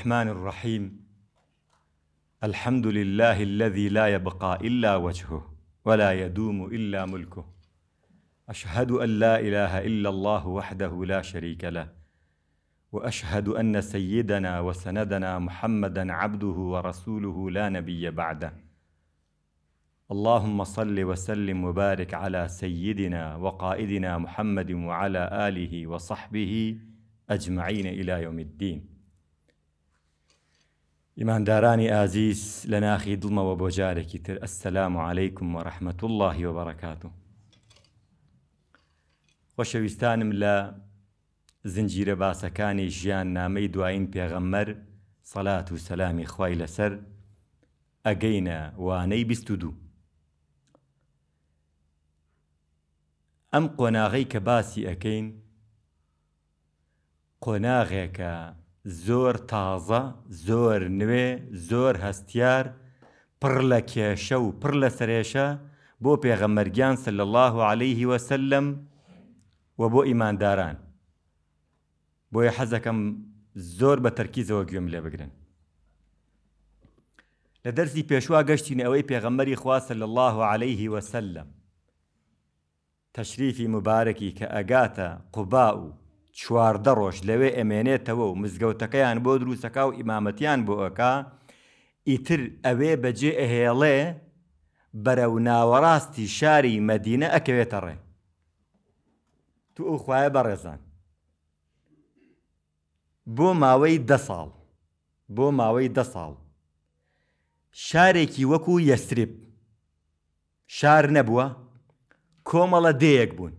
الرحمن الرحيم الحمد لله الذي لا يبقى إلا وجهه ولا يدوم إلا ملكه أشهد أن لا إله إلا الله وحده لا شريك له وأشهد أن سيدنا وسندنا محمدا عبده ورسوله لا نبي بعده اللهم صل وسلم وبارك على سيدنا وقائدنا محمد وعلى آله وصحبه أجمعين إلى يوم الدين ئیماندارانی ئازیز لە ناخی دڵمەوە بۆ جارێکی تر ئەسسلام و عیکم و ڕحمەت اللهی و بەڕکات و خۆشەویستانم لە زنجیرە باسەکانی ژیان نامەی دوایین پێغەممەر سەلات و سەلامی خی لەسەر ئەگەینە وانەی دوو ئەم قۆناغی کە باسی ئەەکەین قۆناغێکە زۆر تازە زۆر نوێ زۆر هەستیار پڕ لە کێشە و پڕ لە سرێشە بۆ پێغەمەرگیان سل الله عليه وسلم و بۆ ئیمانداران بۆیە حەزەکەم زۆر بە تەرکیزەوە گوێم لێ بگرن لە دەرسی پێشوا گەشتین ئەوەی پێغەمەری خواسە لە الله عليه وسلم تەشریفی مبارەکی کە ئەگاتە قوبا و چواردە ڕۆژ لەوێ ئەمێنێتەوە و مزگەوتەکەیان بۆ دروستەکە و ئیمامەتیان بۆ ئەکا ئیتر ئەوێ بەجێ ئەهێڵێ بەرەو ناوەڕاستی شاری مەدینە ئەکەوێتە ڕێ تو ئەو خوایە بەڕێزان بۆ ماوەی دە ساڵ بۆ ماوەی دە ساڵ شارێکی وەکو یەسرب شار نەبووە کۆمەڵە دەیەک بوون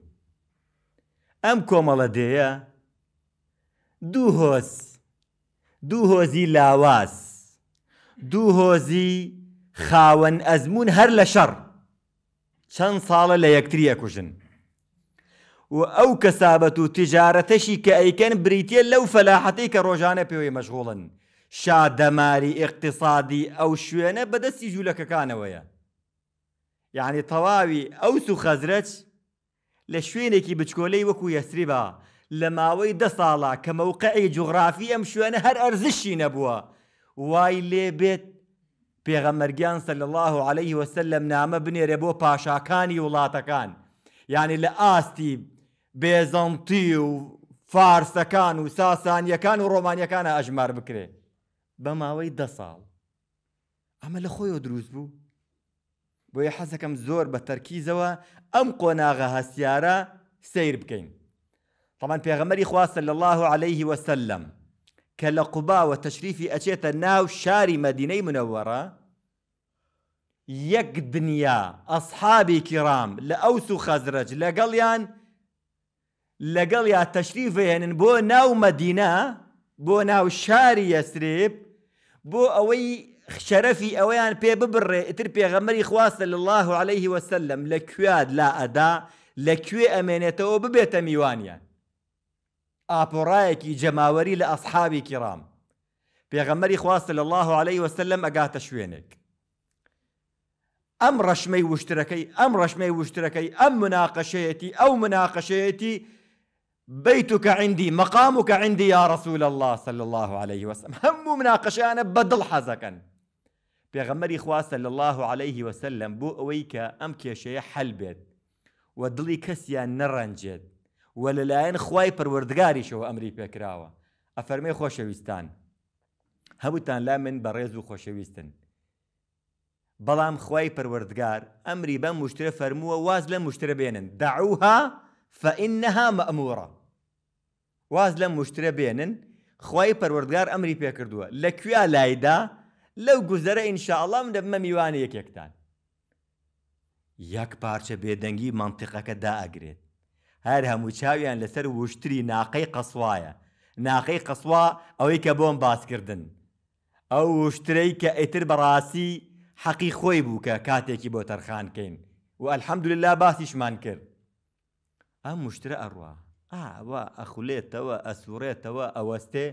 ئەم کۆمەڵە دەیە دوو هۆز دوو هۆزی لاواز دوو هۆزی خاوەن ئەزمون هەر لە شەڕ چەند ساڵە لە یەکتری ئەکوژن و ئەو کەسابەت و تجارەتەشی کە ئەیکەن بریتە لەو فەلاحەتی کە ڕۆژانە پێوەی مەشغوڵن شادەماری ئیقتصادی ئەو شوێنە بەدەستی ژوولەکەکانەوەیە یعنی تەواوی ئەو سو خەزرەچ لە شوێنێکی بچکۆلەی وەکو یەسری بە لە ماوەی دە ساڵە کە مەوقعی جوغرافی ئەم شوێنە هەر ئەرزشی نەبووە وای لێ بێت پێغەمەرگیان سەل الله عليه وسلم نامە بنێرێ بۆ پاشاکانی وڵاتەکان یعنی لە ئاستی بێزەنتی و فارسەکان و ساسانیەکان و ڕۆمانیەکانە ئەژمار بکرێ بە ماوەی دە ساڵ ئەمە لە خۆیەوە دروست بوو بۆیە حەزەکەم زۆر بە تەرکیزەوە ئەم قۆناغە هەستیارە سیر بکەین طبعا پێغەمەری خواص صلى الله عليه وسلم کە لە قوباوە تەشریفی ئەچێتە ناو شاری مەدینەی منەوەڕە یەک دنیا ئەسحابی کرام لە خزرج و خەزرج لەگەڵیان لەگەڵ یا تەشریفێنن يعني بو ناو مدينة بو ناو شاري یەسرب بۆ ئەوەی شەرەفی ئەوەیان پێ بي ئتر پێغەمەری خواستە لە الله عليه وسلم لكواد کوێاد لا ئەدا لەکوێ ئەمێنێتەوە ببێتە میوانیان يعني. ئاپۆڕایەکی جەماوەری لە ئەسحابی کرام پێغەمەری خواستە لە الله عليه وسلم ئەگاتە شوێنێک ئەم ڕەشمەی وشترەکەی ئەم ڕەشمەی وشترەکەی ئەم مناقەشەیەتی ئەو مناقەشەیەتی بيتك عندي مقامك عندي يا رسول الله صلى الله عليه وسلم هم مناقشة أنا بدل حزكا بيغمري إخوة صلى الله عليه وسلم بو أويك أم كيشي حلبت ودلي كسيا نرنجد و لەلایەن خی پەروەردگاریشەوە ئەمری پێکراوە ئەفەرمێ خۆشەویستان هەبوتان لا من بەڕێز و خۆشەویستن بەڵام خی پەروەردگار ئەمری بەم مشترە فەرمووە واز لە مشترە بێنن داعوها فەئینەها مەمورە واز لە مشترە بێنن خی پەروەردگار ئەمری پێکردووە لە کوێ لایدا لەو گوزەرە ئینشاءڵام دەبمە میوانە یەکێکتان یەک پارچە بێدەنگی منتیقەکە داگرێت هەر هەموو چاویان لەسەر وشتری ناقەی قەسوایە ناقەی قەسوا ئەوەی کە بۆم باسکردن ئەو وشترەی کە ئیتر بەڕاستی حەقی خۆی بوو کە کاتێکی بۆ تەرخانکەین و ئەلحەمدوللا باسیشمان کرد ئەم مشترە ئەڕوا ئاوە ئەخولێتەوە ئەسوورێتەوە ئەوەستێ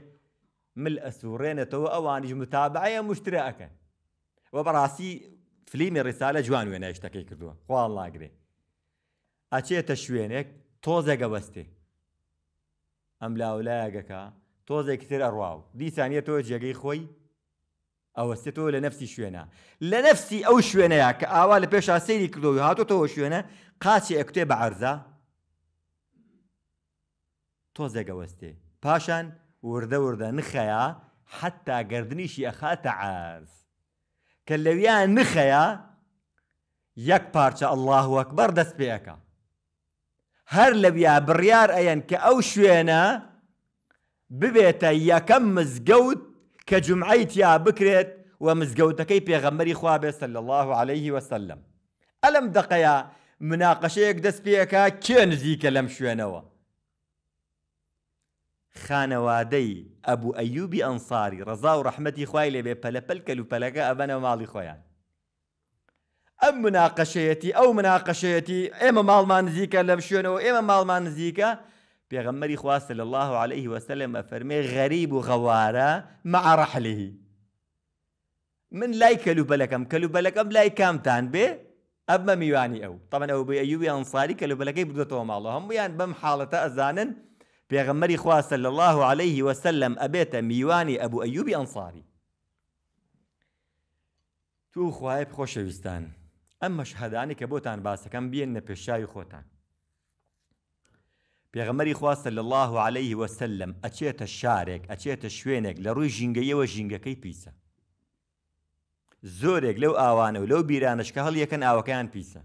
مل ئەسوورێنێتەوە ئەوانیش متابعەیە مشترە ئەەکەن وە بەڕاستی فلیمی ڕیسالە جوان وێنە شتەکەی کردووە خواڵ لاگرێ ئەچێتە شوێنێک تۆزێگە بەستێ ئەم لاولایەگەکە تۆزێک تر ئەڕواو دیسانە تۆ جێگەی خۆی ئەوەستێت تۆ لە نفسی شوێنە لە نفسی ئەو شوێنەیە کە ئاوا لە پێش ئاسەیری کردۆوی هاتۆتەوە شوێنە قاچی ئەکتێ بە عرزە تۆزێگە وەستێ پاشان وردە وردە نخەیە حتا گردنیشی ئەخاتە عز کە لەویان نخەیە یەک پارچە ئەلله وەک بەر دەست پێەکە هەر لە بیا بڕیار ئەیەن کە ئەو شوێنە ببێتە یەکەم مزگەوت کە جمعی تیا بکرێت و مزگەوتەکەی پێغەمەری خوا بێ سل الله عليه وسلم ئەلم دقەیە مناقەشەیەک دەست پێەکە کێ نزیکە لەم شوێنەوە خانەوادەی ئەبوو ئەیوبی ئەنساری ڕزا و ڕحمەتی خوای لێبێ پەلەپەل کەلوپەلەکە ئەبەنە ماڵی خۆیان ئەم مناقەشەیەتی ئەو مناقەشەیەتی ئێمە ماڵمان نزیکە لەم شوێنەوە ئێمە ماڵمان نزیکە پێغەمەری خواستە لە الله عليه وسلم فەرمێ غەریب و غەوارە رحله من لای کەلوبەلەکەم کەلوبەلەکەم لای کامتان بێ ئەمە میوانی ئەو بي ئەو بێ ئەیوی ئەنساری کەلوبەلەکەی بدوێتەوە ماڵە هەمویان يعني بەم حاڵەتە ئەزانن پێغەمەری خواستە لە الله عليه وسلم ئەبێتە میوانی ئەبوو ئەیوبی ئەنساری تو خوایب خۆشەویستان ئەم مەشهدانی کە بۆتان باسەکەم بێن نە پێشاوی خۆتان پێغەمەری خواستە لە الله عليه وسلم ئەچێتە شارێک ئەچێتە شوێنێک لە ڕووی ژینگەیەوە ژینگەکەی پیسە زۆرێک لەو ئاوانە و لەو بیرانشکە هەڵیەکەن ئاوەکەیان پیسە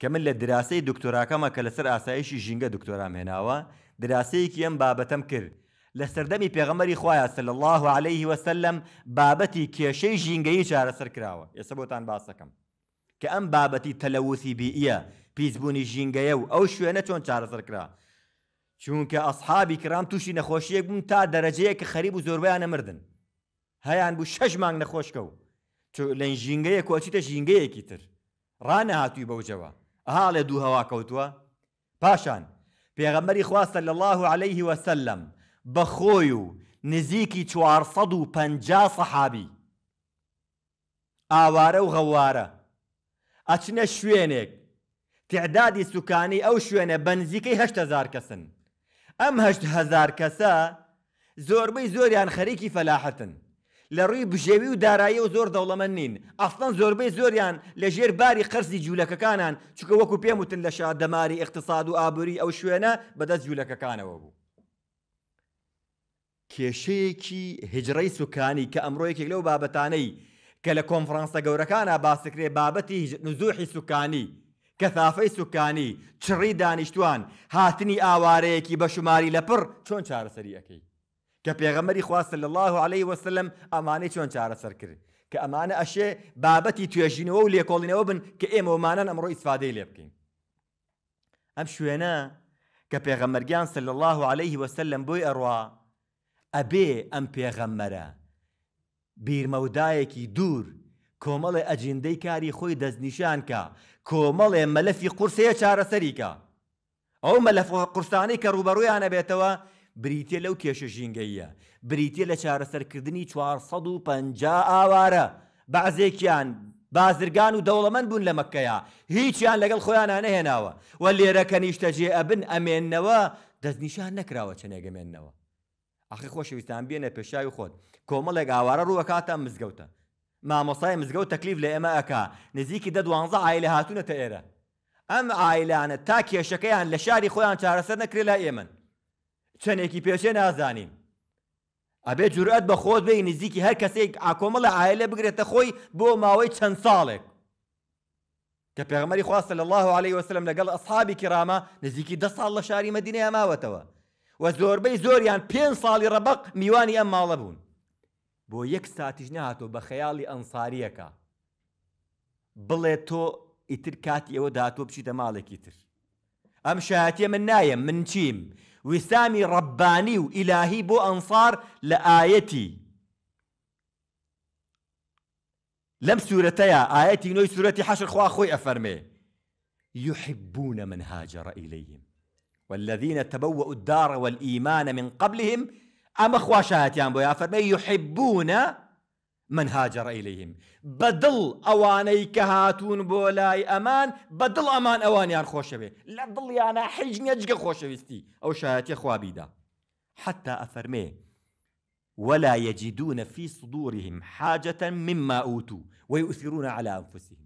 کە من لە دراسەی دکتۆراکەمە کە لەسەر ئاسایشی ژینگە دکتۆرام هێناوە دراسەیەکی ئەم بابەتەم کرد لە سەردەمی پێغەمەری خخوایە سل الله عليه وسلم بابەتی کێشەی ژینگەی چارەسەر کراوە ئێستا بۆتان باسەکەم کە ئەم بابەتی تەلەوسی بیئە پیسبوونی ژینگەیە و ئەو شوێنە چۆن چارەسەر کرا چونکە ئەسحابی کرام تووشی نەخۆشیەک بوون تا دەرەجەیە کە خەریب و زۆربیان نەمردن هەیان بوو شەش مانگ نەخۆشکە و لە ژینگەیە کۆچیتە ژینگەیەکی تر ڕانەهاتووی بەوجەوە ئەهاڵێ دوو هەوا کەوتووە پاشان پێغەمەری خواستە لە الله عليه وسلم بەخۆی و نزیکی 450 سەحابی ئاوارە و غەوارە ئەچنە شوێنێک تعدادی سوکانی ئەو شوێنە بەنزیکەی هزار کەسن ئەم هزار کەسە زۆربەی زۆریان خەریکی فەلاحەتن لە ڕووی بژێوی و دارایی و زۆر دەوڵەمە نین ئەفەن زۆربەی زۆریان لە ژێر باری قرسی جوولەکەکانان چکە وەکو پێم وتن لە شادەماری اقتصاد و ئابووری ئەو شوێنە بەدەست جوولەکەکانەوە بوو کێشەیەکی هجرەی سوکانی کە ئەمڕۆیەکێک لەو بابەتانەی کە لە کۆنفرانسە گەورەکانە باسکرێ بابەتی نزوحی سوکانی کە تافەی سوکانی چڕی دانیشتوان هاتنی ئاوارەیەکی بە شماری لەپڕ چۆن چارەسەریەکەی کە پێغەمەری خواستە لە الله عليه وسلم ئەمانەی چۆن چارەسەر کرد کە ئەمانە ئەشێ بابەتی توێژینەوە و لێکۆڵینەوە بن کە ئێمەمانە ئەمڕۆ ئیسفادەی لێ بکەین ئەم شوێنە کە پێغەمەرگیان سل الله عليه وسلم بۆی ئەڕوا ئەبێ ئەم پێغەممەرە بیرمەودایەکی دوور کۆمەڵێ ئەجندەی کاری خۆی دەستنیشانکە کۆمەڵێ مەلەفی قورسەیە چارەسەریکە ئەو مەلەف قورسانەی کە ڕوبەڕوویانە بێتەوە بریتە لەو کێشە ژینگەیە بریتە لە چارەسەرکردنی 450 ئاوارە بەعزێکیان بازرگان و دەوڵەمەند بوون لە مەکەیە هیچیان لەگەڵ خۆیان نەهێناوە و لێرەکە نیشتەجێ ئەبن ئەمێننەوە دەستنیشان نەکراوە چنێگەمێننەوە. ئەخی خۆشەویستان بێنە پێشاوی خۆت کۆمەڵێک ئاوارە ڕووەکاتە مزگەوتە مامۆسای مزگەوت تەکلیف لە ئێمە ئەک نزیکی دە دوانزە ئایلە هاتوونەتە ئێرە ئەم ئایلانە تا کێشەکەیان لە شاری خۆیان چارەسەر نەکرێت لە ئێمن چەندێکی پێشێ نازانین ئەبێ جورئەت بە خۆت بێ نزیکی هەر کەسێک ئاکۆمەڵە ئایلە بگرێتە خۆی بۆ ماوەی چەند ساڵێک کە پێغمەری خواستە لە الله عليه وسلم لەگەڵ ئەصحابی کرامە نزیکی ده ساڵ لە شاری مەدینەیە ماوەتەوە و زۆربەی زۆریان پێنج ساڵی ڕەبق میوانی ئەم ماڵە بوون بو یەک ساتیش تو بە خەیاڵی ئەنساریەکە بڵێ تۆ ئیتر کاتی ئەوە داتۆ بچیتە ماڵێکی تر من نایم من چیم وسامي ڕەبانی و ئیلاهی بو انصار لە لم سورتيا سوورەتەیە نوي سورتي حشر خوا خوي أفرمي يحبون من هاجر إليهم والذين تبوأوا الدار والإيمان من قبلهم ئەمە يا بۆ یافەرمە يحبون من هاجر بولاي أمان بدل أمان أواني عن خوشة بي لا بدل يانا خۆشەوێ لە خوشة بيستي أو خۆشەویستی يا شایەتی خوابیدا حتى أفرمي ولا يجدون في صدورهم حاجة مما أوتوا ويؤثرون على أنفسهم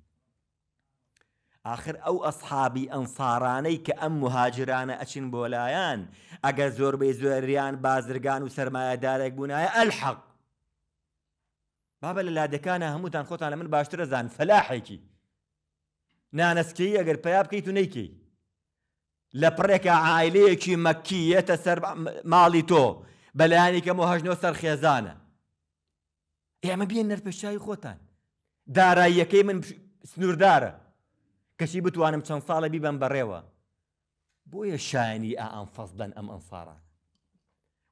آخر ئەو ئەسحابی ئەنسارانەی کە ئەم مهاجرانە ئەچین بۆلایەن ئەگەر زۆربەی زۆریان بازرگان و سرمایهدارێک بوونایە ئەلحەق بابە لە لادەکانە هەمووتان خۆتان لە من باشترە زان فەلاحێکی نانەسکی ئەگەر پیا بکەیت و نەیکەی لە پڕێکە عیلەیەکی مەکیەتە سەر ماڵی تۆ بەلایانی کە مۆهژنەوە سەر خێزانە ئێمە بین نەرپەشایی خۆتان داراییەکەی من سنووردارە کەسی بتوانم چەند ساڵە بیبەن بەڕێوە بۆیە شانی ئا ئەنفەزدەن ئەم ئەنفاران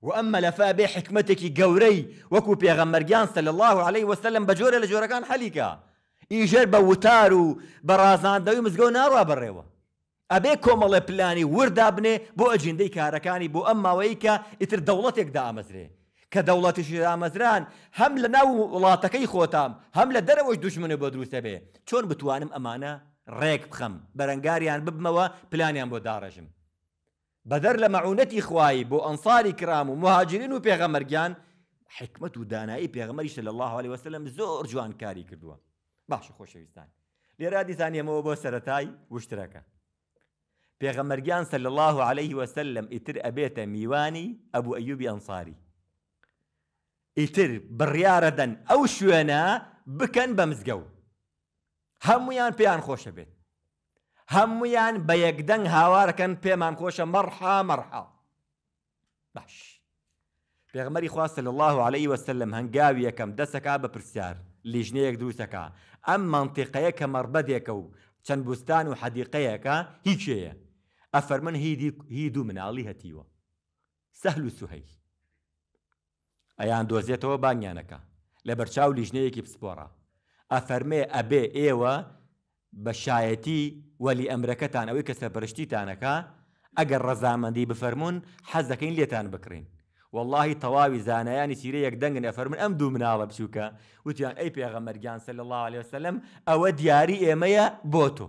وأما لەفا بێ حکمتێکی گەورەی وەکو پێغەمەرگیان سەل الله عليه وسلم بجور جۆرە لە جۆرەکان حەلیکە ئیژێر بە وتار و بە ڕازاندەوی مزگەو ناڕوا بڕێوە ئەبێ کۆمەڵێ پلانی وردابنێ بۆ ئەجندەی کارەکانی بۆ ئەم ماوەی کە ئیتر دەوڵەتێکدا ئامەزرێ کە دەوڵەتیشی ئامەزران هم لە ناو وڵاتەکەی خۆتام هم لە دەرەوەش دوشمنە بۆ دروستە بێ بتوانم أمانة ريك بخم برنجاريان ببمەوە بلانيان بو دارجم بدر لمعونتي مەعونەتی خوایی بۆ ئەنساری کرام و مهاجرین و پێغەمەرگیان حکمت و الله عليه وسلم زور جوان كاري کردووە باش لرادي ثانية دیزانیەمەوە بۆ واشتراكا وشترەکە مرجان صلى الله عليه وسلم اتر أبيت ميواني ابو أيوب انصاري اتر بريارة او شوانا بكن بمزقو هەمویان پێیان خۆشە بێت هەمویان بە یەکدەنگ هاوارەکەن پێمان خۆشە مەڕحا مەڕحا باش پێغمەری خواستە لە الله عليه وسلم هەنگاوی یەکەم دەسەکە بە پرسیار لیژنەیەک دروستەکە ئەم منتیقەیە کە مەربەدێکە و چەند بستان و حەدیقەیەەکە هیچێە ئەفەر من هی دوو مناڵی هەتیوە سەهل و سوهەی ئەیان دۆزێتەوە بانیانەکە لە بەرچاو لیژنەیەکی پسپۆرە ئەفەرمێ ئەبێ ئێوە بە شایەتی وەلی ئەمرەکەتان ئەوەی کە سەرپەرشتیتانەکە ئەگەر ڕەزامەندی بفەرمونون حەز دەکەین لێتان بکڕین واللهی تەواوی زانایانی سیرە یەک دەنگن ئەفەرمن ئەم دوو مناڵە بچووکە وتیان ئەی پێغەمەرگیان سل الله عليه وسلم ئەوە دیاری ئێمەیە بۆ تۆ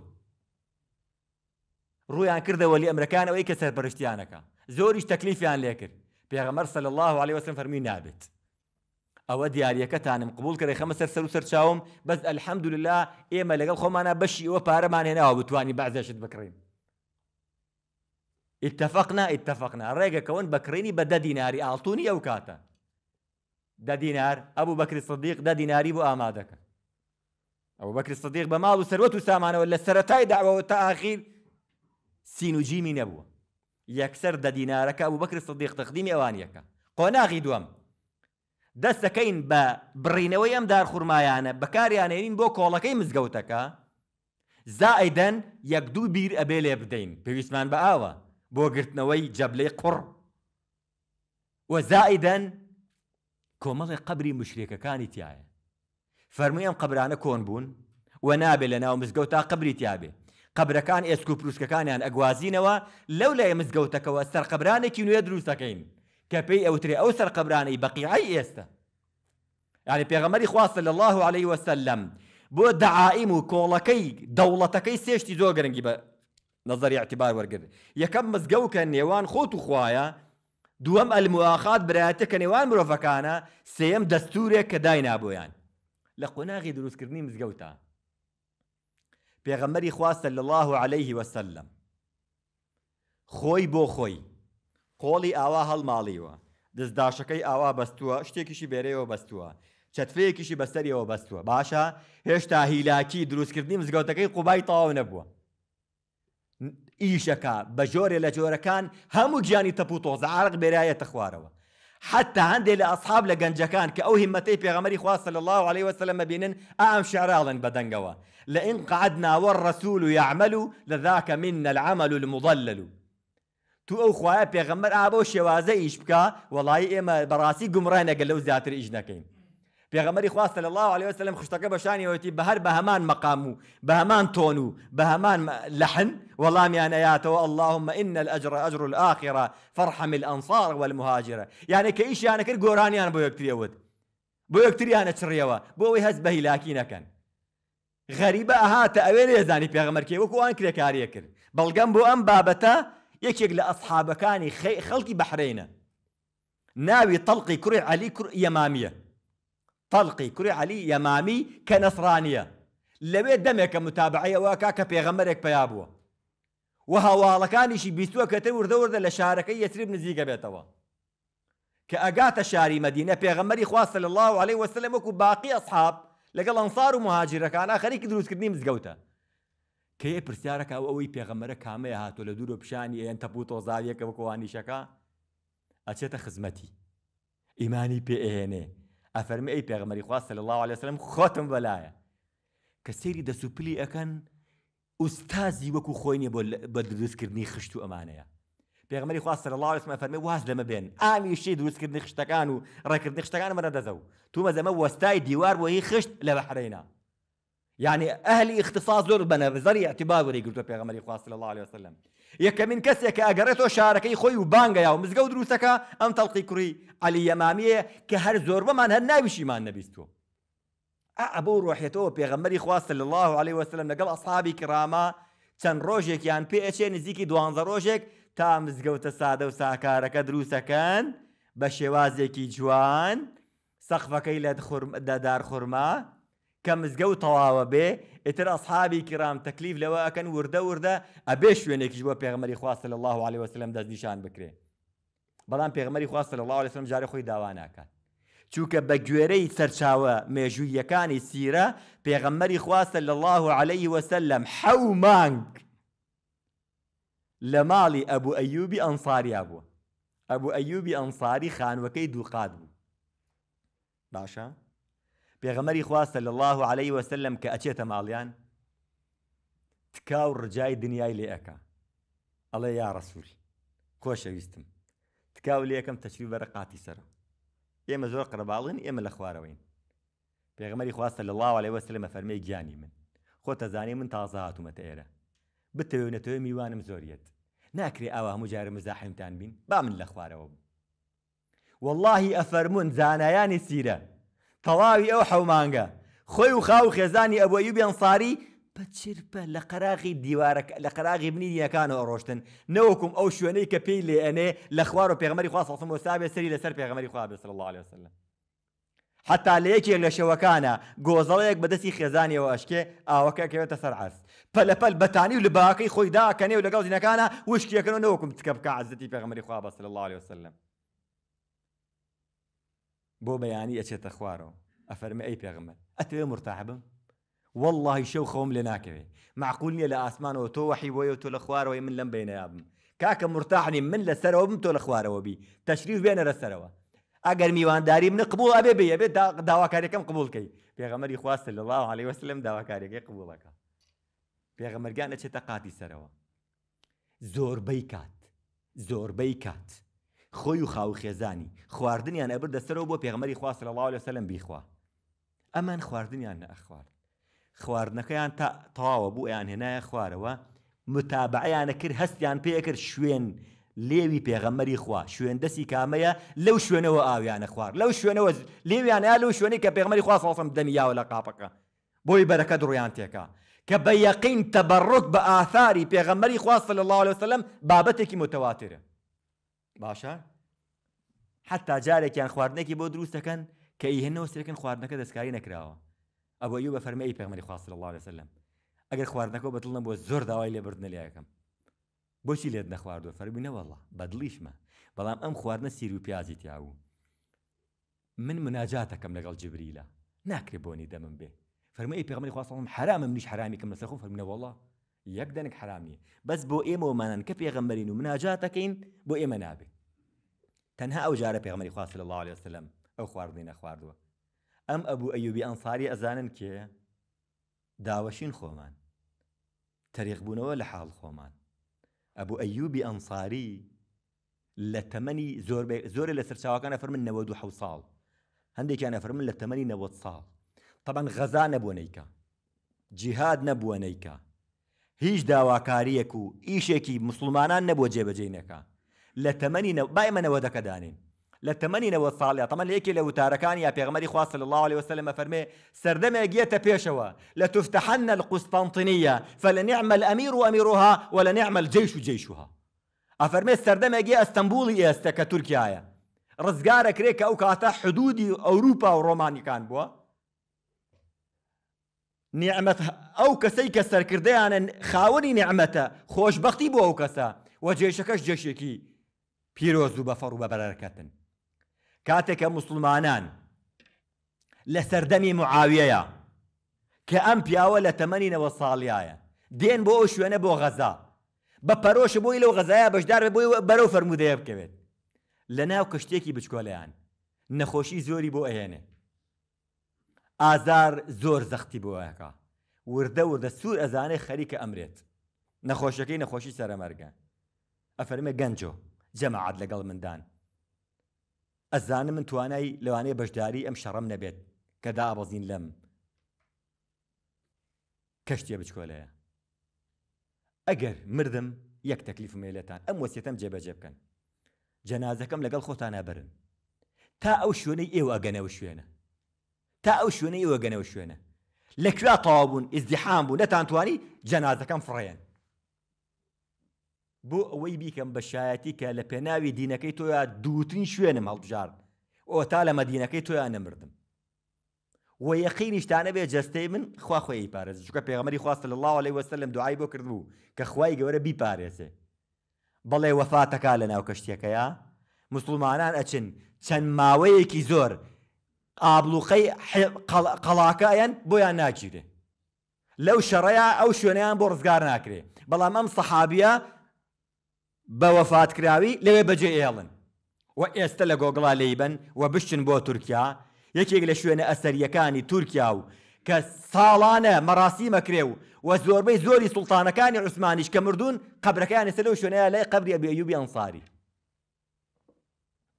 ڕویان کردەوە لی ئەمرەکان ئەوەی کە سەرپەرشتیانەکە زۆریش تەکلیفیان لێ کرد پێغەمەر سل الله عليه وسلم فەرمی نابێت او ئەوە دیارەکەتانم قبول سر سر سەر سەر و سەرچاوم بەس ئەلحەمدوللا إيه ئێمە لەگەڵ خۆمانە بەشی ئەوە نه إيوه هێناوە بتانی بەعزەشت بکریم اتفقنا اتفقنا ڕێگە کەون بەکڕینی بە دە دیناری ئاڵتونی او کاتا دە دینار ابو بکر صدیق دە دیناری آماده ئامادەکە ابو بکر صدیق بە ماڵ و سەروەت و سامانه لە سرتای دعوه و تاخیر سینو جیمی جیمی یکسر دا دیناره دینارەکە ابو بکر صدیق تەخدیمی ئەوانیەکە قناغی دوام دەستەکەین بە بڕینەوەی ئەم دارخورمایانە بەکاریانێنین بۆ کۆڵەکەی مزگەوتەکە زائدەن یەک دوو بیر ئەبێ لێ بدەین پێویستمان بە ئاوە بۆ گرتنەوەی جەبلەی قڕ وە زائدەن کۆمەڵی قبری مشرێکەکانی تایە فەرمووی ئەم قبرانە کۆن بوون و نابێ لە ناو مزگەوت تا قبری تیاابێ قبرەکان ئێسک و پرووسکەکانیان ئەگوازینەوە لەو لای مزگەوتەکەەوە سەرقبرانێکی نوێ دروستەکەین کە پێی ئەوترێ ئەو قبراني بقي اي استا يعني پێغەمەری خواست لە الله عليه وسلم بۆ دعائم و کۆڵەکەی دەوڵەتەکەی سێشتی زۆر گەرنگی بە نظری اعتبار وەرگرت یەکەم مزگەوت کە نێوان خۆت و خوایە دووەم ئەلمواخات برایەتە کە سيم مرۆڤەکانە كداين ابو يعني داینا بۆیان لە قۆناغی دروستکردنی مزگەوتە پێغەمەری خواستە لە الله عليه وسلم خوي بو خوي قۆڵی ئاوا هەڵماڵیوە دزداشەکەی ئاوا بەستووە شتێکیشی بێرەوە بەستووە چەتفەیەکیشی بەستەریەوە بەستووە باشە هێشتا هیلاکی دروستکردنی مزگەوتەکەی قوبای تاو نەبووە ئیشەکە بە جۆرێ لە جۆرەکان هەموو گیانی تەپوو تۆزە عرق بێرایەتە خوارەوە حتا هەندێک لە ئەصحاب لە گەنجەکان کە ئەو هیمەتەی پێغەمەری خواستە لە الله عليه وسلم مەبینن ئام شعراڵن بەدەنگەوە لئن قعدنا والرسول يعمل لذاك منا العمل المضلل تو او خوایە پیغمبر ابو شوازه شێوازە بکا بکە وەڵی ئێمە بەڕاستی گومڕە نەگەل لەو زیاتر ئیش نەکەین صلی خواستە لە الله عليه وسلم خوشتەکە بەشانیەوەتی بە بهر بهمان مقامو بهمان تونو بهمان لحن والله يا بە اللهم إن الأجر أجر الآخرة فارحم الأنصار والمهاجرة يعني کە يعني کرد گۆرانیان بۆ بو بۆ یەکتریانە چڕیەوە بو يهز به لكن كان غريبه هات اوي ئەوێ لێزانی پێغەمەرکێ وەکو ئەوان کرێکاریە کرد بەڵگەم بۆ ئەم بابەتە يكيك لأصحاب كاني خي خلقي بحرينة ناوي طلقي كري علي كر يمامية طلقي كري علي يمامي كنصرانية لبي دمك متابعية وكاك بيغمرك بيابوا وها والكاني شي بيسوا كتور دور ذا لشاركي يسرب نزيقة بيتوا كأقات شاري مدينة بيغمري خواه صلى الله عليه وسلم وكو أصحاب لقال أنصار ومهاجر كان اخريك يكدروس كدني مزقوته کە یە پرسیارەکە ئەو ئەوەی پێغەمەرە کامەیە هاتۆ لە دوورۆ پیشانی ئەن تەبوو تۆزاویەکە بکوانیشەکە ئەچێتە خزمەتی ئیمانی پێێنێ ئەفەرمی ئەی پێغمەری خواست لە الله لەسلم خۆتم بەلایە کە سێری دەسوپلی ئەەکەن ئوستازی وەکو خۆینێ بە دروستکردنی خشت و ئەمانەیە پێغمەری خواست لە الله لەسمە فەرمی واز لەمە بێن ئامی شی دروستکردنی خشتەکان و ڕێکردنی خشتەکان مەە دەزە و تومە زەمە وەستای دیوار بۆ هی خشت لە بەحرەینا یعنی ئەهلی اختساز زۆر بەنە بزەری ئەتیباوری گرتوە پێغمەری خواست لە الله وسلم یەکەمین کەسێک کە ئەگەڕێتەوە شارەکەی خۆی و بانگەیا و مزگە و دروستەکە ئەم تەڵقی کوڕی علی یەمامیەیە کە هەر زۆربەمان هەر ناویشیمان نەبیستوە ئەبوو ڕۆحێتەوە پێغەمەری خواست لە الله عليه وسلم لەگەڵ ئەصحابی کراما چەند ڕۆژێکیان پێچێ نزیکی دوانزە ڕۆژێک تا مزگەوتە سادە و ساکارەکە دروستەکەن بە شێوازێکی جوان سەخفەکەی لە دەدار خورما کە مزگەوت تەواوە بێ ئیتر ئەسحابی کرام تەکلیف لەوە ئەکەن ورده وردە ئەبێ شوێنێکیش بۆ پێغمەری خواستە لە الله عليه وسلم نشان بکرێ بەڵام پێغمەری خواستە لە الله عليه وسلم جاري خوي خۆی داواناکات چونکە بە گوێرەی سەرچاوە مێژوویەکانی سیرە پێغەممەری خواستە لە الله عليه وسلم حو مانك لمالي ابو ئەبوو انصاري ابو ابو ئەبوو انصاري خان وكيد القادم بوو پێغەمەری خواستە لە الله عليه وسلم کە ئەچێتە ماڵیان تکا و ڕجای دنیای لێەکە ئەڵێ یا ڕسووری خۆشەویستم تکا و لێەکەم تەچوی بەرە قاتی سەرە ئێمە زۆر قەرباڵین ئێمە لە خوارەوەین پێغمەری خواستە لە الله عليه وسلمە فەرمەی گیانی من خۆتە زانێ من تازە هاتوومەتە ئێرە بتەوێنێتەوە میوانم زۆریەت ناکرێ اوه هەموو جارە مزاحمتان بین با من لە خوارەوە بوو واللهی زانایانی سیرە تەواوی ئەو حەومانگە خۆی و خاو خێزانی ئەبووی بێنساری بەچرپە لە قەراغی دیوارەکە لە قەراغی بنیریەکانەوە ڕۆشتن نەوەکم ئەو شوێنەی کە پێی لێ ئەنێ لە خوار و پێغمەری خواستم وسابێ سەری لەسەر پێغمەری خوا بسر الله عليه وسلم حتا لە یەکێک لە شەوەکانە گۆزەڵەیەک بەدەستی خێزانیەوە ئەشکێ ئاوەکەکەوێتە سەر عست پەلەپەل بەتانی و لە باقی خۆی داکەنێ و لەگەڵ زینەکانە وشکیەکەن و نەوەکم تکە بکە عزتی پێغمەری خوا بەسر الله عليه وسلم بۆ بەیانی ئەچێتە خوارەوە ئەفەرمە ئەی پێغمە ئەتوێ مرتاحبم واللهی شەو خۆم لێ ناکەوێ معقول نییە لە ئاسمانەوە تۆ وحی بۆیە تۆ لە خوارەوەی من لەم بینەیابم کاکە مرتاحنی من لەسەرەوە بم تۆ لە خوارەوە بی تەشریف بێنە سەرەوە ئەگەر میوانداری من قبول ئەبێ بێ بێت داواکاریەکەم قبولکەی پێغەمەری خواستە لە الله عليه وسلم داواکاریەکەی قبولەکە پێغەمەرگان ئەچێتە قاتی سەرەوە زۆربەی کات زۆربەی کات خۆی و خاوخێزانی خواردنیان ئەبردە سەرەوە بۆ پێغمەری خوا سەر الله لەسەلم بیخوا ئەمان خواردنیان نەخوارد خواردنەکەیان تا تەواوە بوو ئەیان هێنایە خوارەوە متابعیانە کرد هەستیان پێکرد شوێن لێوی پێغەمەری خوا شوێن دەسی کامەیە لەو شوێنەوە ئاویانە خوارد لەو شوێنەوە لێویانە لەو شوێنەی کە پێغمەری خوا ساڵسم دەمیاوە لە قاپەکە بۆی بەرەکە دڕیان تێکا کە بە یەقین تەبڕک بە ئاثاری پێغەمەری خواست لە الله عليه وسلم بابەتێکی متواترە باشە حتا جارێکیان خواردنێکی بۆ دروست دەکەن کە هێنەوە سرەکەن خواردنەکە دەستکاری نەکراوە ئەوە یو بە فەرمەی پەمەری خواست الله لە سلم ئەگەر خواردنەکە بەتڵم بۆ زۆر داوای لێبردنە لەکەم بۆچی لێت نەخواردوە فەربینەوەڵە بەدلیشمە بەڵام ئەم خواردنە سیر و پیازی تیاوە من مناجاتەکەم لەگەڵ جبریلا ناکرێ بۆنی دەمم بێ فەرمەی پێغمەی خواستڵم حرامم نیش حرامیکەم لەسەر خۆ فەرمینەوەڵە يك دنك حرامي بس بو ايمو ما ننكف يا غمرين ومناجاتكين بو اي نابي تنها او جارب يا غمري خواه صلى الله عليه وسلم او خواردين اخواردو ام ابو ايوب انصاري ازانن كي داوشين خومان تاريخ بونو حال خومان ابو ايوب انصاري لتمني زور بي... زور اللي سر سواك انا فرمن نوادو حوصال هندي كان فرمن لتمني نوادو صال طبعا غزا نبو نيكا جهاد نبو هیچ داواکاریەک و ئیشێکی مسلمانان نەبووە جێبەجێینەکە لە تەمەنی بایمەنەوە دەکەدانین لە تەمەنینەوە ساڵیا تەمە یەکی لە وتارەکان یا پێغمەری خواست لە الله عليه وسلم فەرمێ سردم گێتە پێشەوە لە تفتحن القسطنطنیە فلنعم الأمير أميرها ولنعم الجيش جيشها ئەفەرمێ سردم ئەستەمبولی اسطنبولي کە تورکایە ڕزگارە کرێ کە ئەو کاتە حدودی ئەوروپا و ڕۆمانیکان بووە نعمەت ئەو کەسەی کە سەرکردیانن خاوەنی نعمەتە خۆشببختی بۆ ئەو کەسە و جێشەکەش جێشێکی پیرۆز و بەفەڕ و بە بەرەرکەتن کاتێکە مسلمانان لە سەردەمی معاویەیە کە ئەم پیاوە لە تەمەنینەوە ساڵیایە دێن بۆ ئەو شوێنە بۆ غەزا بە پەرۆش بۆی لەو غەزایە بەشدار بۆی بەرەو فەرمودەیە بکەوێت لە ناو کەشتێکی بچکۆلەیان نەخۆشی زۆری بۆ ئەهێنێت ئازار زۆر زەختی بۆیەکە وردە وردە سوور ئەزانێ خەریکە ئەمرێت نەخۆشەکەی نەخۆشی سەرەمەرگە ئەفەرمە گەنجۆ جەمەعات لەگەڵ مندان ئەزانم من توانای لەوانەیە بەشداری ئەم شەڕم نەبێت کە دابەزین لەم کەشتە بچکۆلەیە ئەگەر مردم یەک تەکلیف مێلێتان ئەم وەسیەتەم جێبەجێ بکەن جەنازەکەم لەگەڵ خۆتانە برن تا ئەو شوێنەی ئێوە ئەگەنەوە شوێنە تا ئەو شوێنەی وەگەنەوە شوێنە لەکرا تاوابوون ئزدیحام بوو نەتانتوانی جەنازەکەم فڕێن بۆ ئەوەی بیکەم بە شایەتی کە لە پێناوی دینەکەی تۆیا دووترین شوێنم هەڵبژار ئەو تا لە مەدینەکەی تۆیان نەمردم و یەقین نیشتانە بێ جستەی من خواخۆی پارێز چکە پێغمەری خواستە لە الله عليه وسلم دوعای بۆ کردبوو کە خوای گەورە بیپارێزێ بەڵێ وەفاتەکە لە ناو کەشتەکەیە مسلمانان ئەچن چەند ماوەیەکی زۆر ئابلوقەی قەڵاکە ئەیان بۆیان ناگیرێ لەو شەڕەیە ئەو شوێنیان بۆ ڕزگار ناکرێ بەڵام ئەم سەحابە بە وەفاتکراوی لەوێ بەجێ ئێڵن و ئێستا لە گۆگڵا لەیبەن و بشتن بۆ تورکیا یەکێک لە شوێنە ئەسەریەکانی تورکیا و کە ساڵانە مەراسی مەکرێ و و زۆربەی زۆری سوڵتانەکانی عوسمانیش کە مردوون قبرەکانی سەر لەو شوێنەیە لای قبری ئەبیەیوبی ئەنساری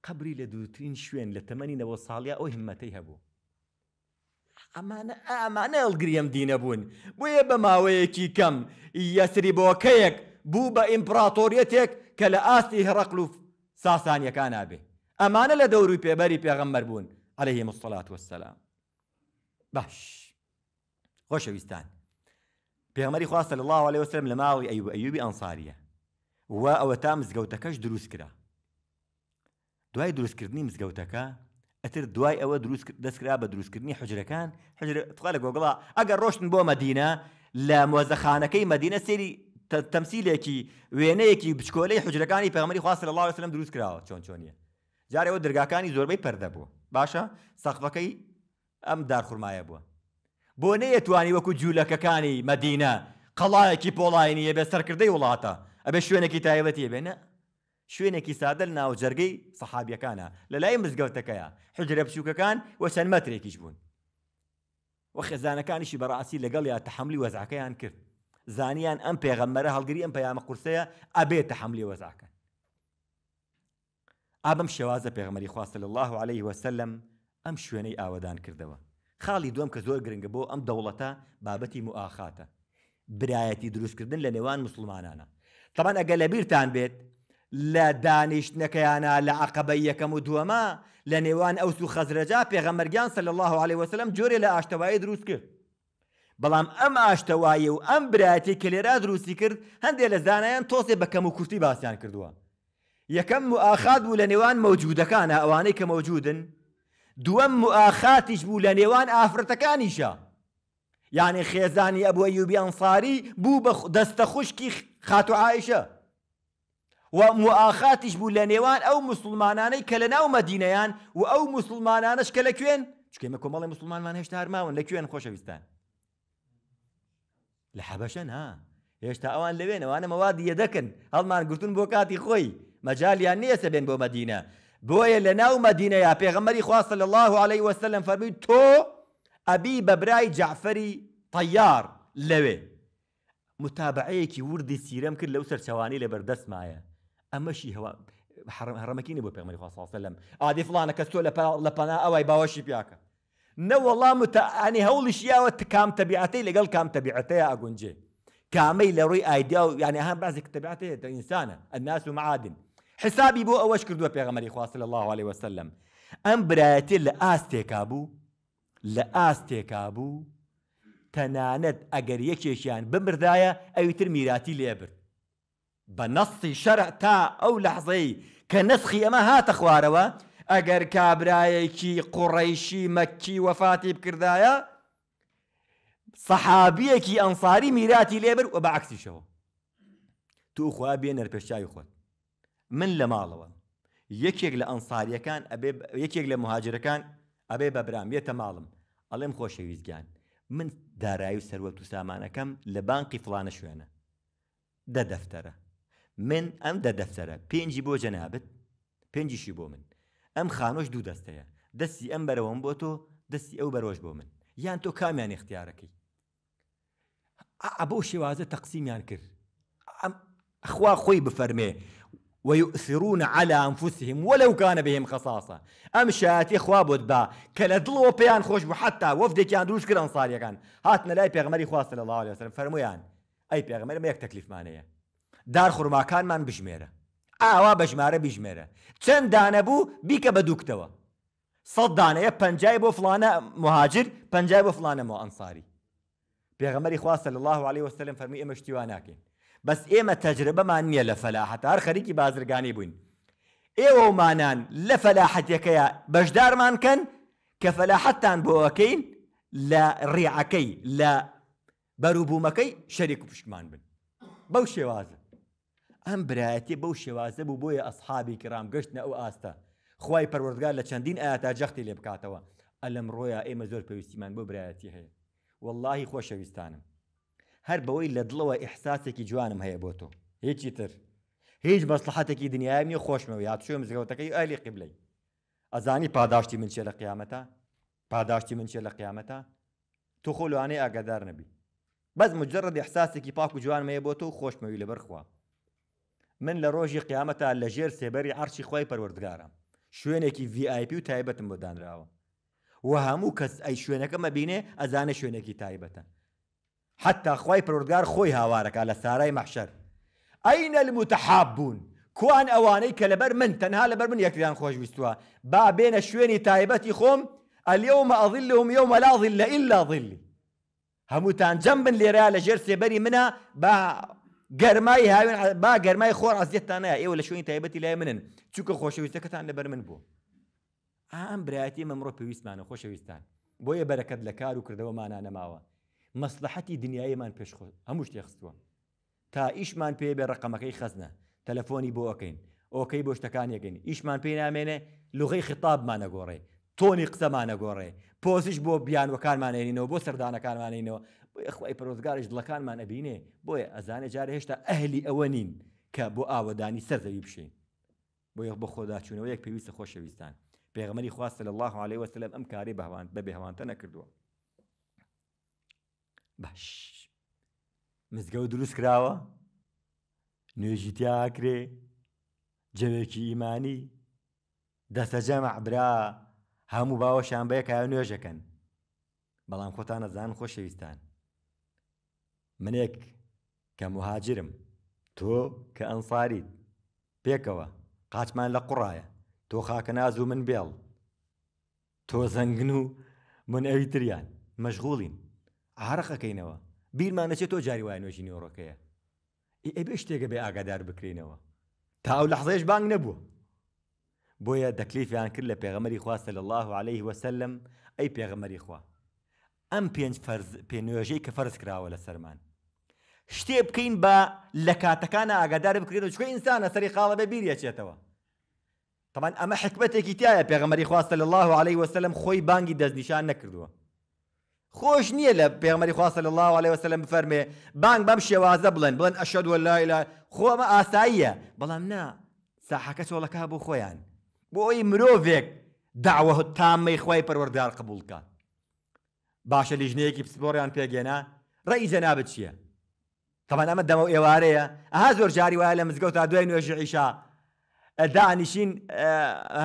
قبری لە دووترین شوێن لە تەمەنی نەوە ساڵیا ئەو همەتەی هەبوو ئەمانە ئامانە ئەڵگریم دینە بوون بۆیە بە ماوەیەکی کەم یەسری بۆکەیەک بوو بە ئیمپراتۆریەتێک کە لە ئاستی هەڕقل و ساسانیەکان نابێ ئەمانە لە دەور و پێبەری پێغەمبەر بوون عليه مستڵات وسلام باش خۆشەویستان پێغمەری خواستە لە الله عليه وسلم لە ماوەی ئەیوب ئەیوبی ئەنساریە و ئەوە تا مزگەوتەکەش دروست کرا دوای دروستکردنی مزگەوتەکە ئەتر دوای ئەوە دەستکرا بە دروستکردنی حجرەکان حجرفقا لە گۆگڵا ئەگەر ڕۆشتن بۆ مەدینە لە مۆزەخانەکەی مەدینە سێری تەمسیلێکی وێنەیەکی بچکۆلەی حجرەکانی پەغمەری خواست لە الله وسلم دروست کراوە چۆن چۆنیە جارەوە دەرگاکانی زۆربەی پەردە بوو باشە سەخفەکەی ئەم دارخورمایە بووە بۆ نەیەتوانی وەکو جوولەکەکانی مەدینە قەڵایەکی پۆڵایە بێ سەرکردەی وڵاتە ئەبێ شوێنێکی تایبەتی بێنە شوێنێکی سادە لە ناوجەرگەی سەحابیەکانە لە لای مزگەوتەکەیە حجرە بچووکەکان وە چەند مەترێکیش بوون و خێزانەکانیشی بەڕاستی لەگەڵ یا تەحملی وەزعەکەیان کرد زانیان ئەم پێغەممەرە هەڵگری ئەم پەیامە قورسەیە ئەبێتە حملی وەزعکە ئابم شێوازە پێغمەری خواستە لە الله عليه وسلم ئەم شوێنەی ئاوەدان کردەوە خاڵی دوم کە زۆر گرنگە بۆ ئەم دەوڵەتە بابەتی موآخاتە برایەتی دروستکردن لە نێوان مسلمانانە طبعا ئەگە لەبیرتان بێت لە دانیشتنەکەیانە لە عقبە یەکەم و دووەمە لە نێوان ئەوس و خەزرەجا پێغەمەرگیان سە لە الله عليه وسلم جۆرێ لە ئاشتەوایی دروست کرد. بەڵام ئەم ئاشتەوایە و ئەم براتی کە لێرا دروستی کرد هەندێک لە زانایان تۆسێ بەکەم و کورتی باسییان کردووە. یەکەم مؤاخات بوو لە نێوان مەوجودەکانە ئەوانەی کە مەوجودن، دووەم مؤاخاتیش بوو لە نێوان ئافرەتەکانیشە. یعنی خێزانی ئەبووە یوبیانساری بوو بە دەستە خوشکی خاتوعاایشە. و مواخاتیش بوو لە نێوان ئەو مسلمانانەی کە لە ناو مەدینەیان و ئەو مسلمانانش کە لە کوێن چکێمە کۆمەڵی مسلمانمان هێشتا هەرماون لە کوێن خۆشەویستان لە حەبەشەن ها هێشتا ئەوان لەوێن ئەوانە مەوادیە دەکەن هەڵمان گرتون بۆ کاتی خۆی مەجاالیان نییەسە بێن بۆ مەدینە بۆیە لە ناو مەدینە یا پێغەمەری خواستە لە الله عليه وسلم فەرمی تۆ ئەبی بەبرای جعفری تەیار لەوێ متابعەیەکی وردی سیرم کرد لەو سەرچەوانی لە بەردەستمایە ئەمەشی هەوا هەرمەکینی بۆ پێمەری خواسەلم ئادی فلانە کەس تۆ لە پەنا ئەوای باوەشی پیاکە نەوەڵام متعانی هەوڵیشیاوە کام تەبیعەتەی لەگەڵ كام تەبیعەتەیە ئاگونجێ کامەی لە ڕووی ئایدیا و ینی يعني هەم بازێک تەبیعەتەیە ئینسانە ئەناس و معادن حسابی بۆ ئەوەش کردووە پێغەمەری صلى الله عليه وسلم ام برایەتی لە كابو لاستي كابو تنانت اگر تەنانەت ئەگەر یەکێکیان تر بە نەستی شەرع تا ئەو لەحزەی کە نسخی ئەمە هاتە خوارەوە ئەگەر کابرایەکی قوڕیشی مەکی وەفاتی بکردایە سەحابیەکی ئەنساری میراتی لێبر و بە عکسیشەوە توخوا بێنەر پێشچوی خۆت من لە ماڵەوە یەکێک لە ئەنساریەکان یەکێک لە مهاجرەکان ئەبێ بەبرام یەتە ماڵم ئەڵێم خۆشەویستگیان من دارایی و سەروەت و سامانەکەم لە بانقی فلانە شوێنە دە دەفتەرە من ده دفتره دەفتەرە بو جنابت جەنابەت شی بو من ئەم خانۆش دوو دەستەیە دەستی ئەم بەرەوەم بو تو دستی او بروش بو من اختیاره تۆ ابو شوازه تقسیم یعن کر ام ئەخوا خوی بفرمه ويؤثرون على أنفسهم ولو كان بهم خصاصة أم شاتي خوا بود با كلا دلو بيان خوش بو حتى وفد كان دروش كران صار كان هاتنا لاي بيغمر خوا صلى الله عليه وسلم فرمو يعني أي بيغمر ما يك تكليف معنيه دار خوڕماکانمان بژمێرە ئاوا بە ژمارە بژمێرە چەند دانە بوو بیکە بە دووکتەوە سەد دانەیە پنجای بۆ فلانە مهاجر پنجای بۆ فلانەمەوە ئەنساری پێغەمەری خواستە لە الله عليه وسلم فەرمی ئێمە شتیوان ناکەین بەس ئێمە تەجربەمان نییە لە فەلاحەت هەر خەریکی بازرگانی بووین ئێوەمانان لە فەلاحەتەکەیە بەشدارمان کەن کە فەلاحەتتان بۆەکەین لە ڕێعەکەی لە بەروبوومەکەی شەریک و پشتمان بن بەو شێوازە ئەم برایەتی بەو شێوازە بوو بۆیە ئەسحابی کرام گەشتنە ئەو ئاستە خی پەروەردگار لە چەندین ئایا تا جەختی لێ بکاتەوە ئەلم ڕۆیە ئێمە زۆر پێویستیمان بۆ برایەتی هەیە واللهی خۆشەویستانم هەر بەوەی لە دڵەوە ئیحساسێکی جوانم هەیە بۆ تۆ هیچی تر هیچ مەسلحاتێکی دنیای نیە خۆشمەوە یا شوێ مزگەوتەکەی ئەلی قبلەی ئەزانی پاداشتی من چێ لە قیامەتە پاداشتی من چێ لە قیامەتە تۆ خۆلوانەی ئاگادار نەبی بەس مجرڕ احساسێکی پاک و جوانمەیە بۆ تۆ خۆشمەوی لەبەرخواوە من لە ڕۆژی قیامەتا لە ژێر سێبەری عرشی خۆی پەروەردگارم شوێنێکی VIP و تایبەتم بۆ دانراوە و هەموو کەس ئەی شوێنەکەمە بینێ ئەزانە شوێنێکی تایبەتە حتا خی پرۆردگار خۆی هاوارەکە لە سارای مەحشەر ئەینە المتەحاب بوون کوان ئەوانەی کە لەبەر من تەنها لەبەر من یەکیان خۆشویستوە با بێنە شوێنی تایبەتی خۆم ئەلیێومە ئەظلهم یومە لا ظل لە ئللا ظلی هەمووتان جەم بن لێرا لە ژێر سێبەری منە با گەرمای هاوێن با گەرمای خۆر ئازیێتانە ئێوە لە شوێنی تایبەتی لای منن چووکە خۆشەویستەکەتان لەبەر من بوو ئام برایەتی مەمڕۆ پێویستمانە خۆشەویستان بۆیە بەرەکەت لە کار و کردەوەمانە نەماوە مەسلحەتی دنیایمان پێشخۆ هەموو شتێ خستووە تا ئیشمان پێ بێ ڕقەمەکەی خەزنە تەلەفۆنی بۆ ئەەکەین ئۆکەی بۆ شتەکان یەکەین ئیشمان پێ نامێنێ لغی خطابمانە گۆڕێ تۆنی قسەمانە گۆڕێ پۆزیش بۆ بیانوەکانمانێنینەوە بۆ سەردانەکانمانینەوە یخوای پرۆزگارش دڵەکانمان ئەبینێ بۆیە ئەزانێ جارە هێشتا ئەهلی ئەوە نین کە بۆ ئاوەدانی سەرزەوی بشین بۆ یەخ بە خۆداچوونەوە یەک پێویستە خۆشەویستان پێغمەری خواستە لە الله عليه وسلم ئەم کاری بەوان بە بێهوانتە نەکردووە باش مزگە و دروست کراوە نوێژی تیاکرێ جەوێکی ئیمانی دەسەجە مەعبرا هەموو باوەشان بەیە کای نوێژەکەن بەڵام خۆتان ئەزان خۆشەویستان منێک کە مهاجرم تۆ کە ئەنساریت پێکەوە قاچمان لە قوڕایە تۆ خاکە ناز و من بێڵ تۆ زەنگن و من ئەوی تریان مەشغوڵین عرەقەکەینەوە بیرمان نەچێت تۆ جاری وای نوێژی نۆڕەکەیە ئێبێ شتێکە بێ ئاگادار بکرینەوە تاو لە حزەیەش بانگ نەبووە بۆیە دەکلیفیان کرد لە پێغەمەری خواستە لە الله عليه وسلم ئەی پێغەمەری خوا ئەم پێنج پێ نوێژەی کە فەرز کراوە لە سەرمان شتێ بکەین بە لە کاتەکانە ئاگادار بکرێت چکە ئینسانە سەری قاڵە بە بیرەچێتەوە تەمان ئەمە حکمتێکی تایە پێغمەری خواستە لە الله عليه وسلم خۆی بانگی دەستنیشان نەکردووە خۆش نییە لە پێغمەری خواستە لە الله عليه وسلم بفەرمێ بانگ بەم شێوازە بڵێن بڵێن ئەشەد وەلایلا خۆمە ئاساییە بەڵام نا ساحەکە چۆڵەکە بۆ خۆیان بۆ ئەوی مرۆڤێک داوە تامەی خی پەروەردار قبولکە باشە لیژنەیەکی پسپۆڕیان پێگەێنا ڕێی جەنابەت چییە تەمان ئەمە دەمە ئێوارەیە ئەها زۆر جاری وایە لە مزگەوت تا دوای نوێژی عیشا دانیشین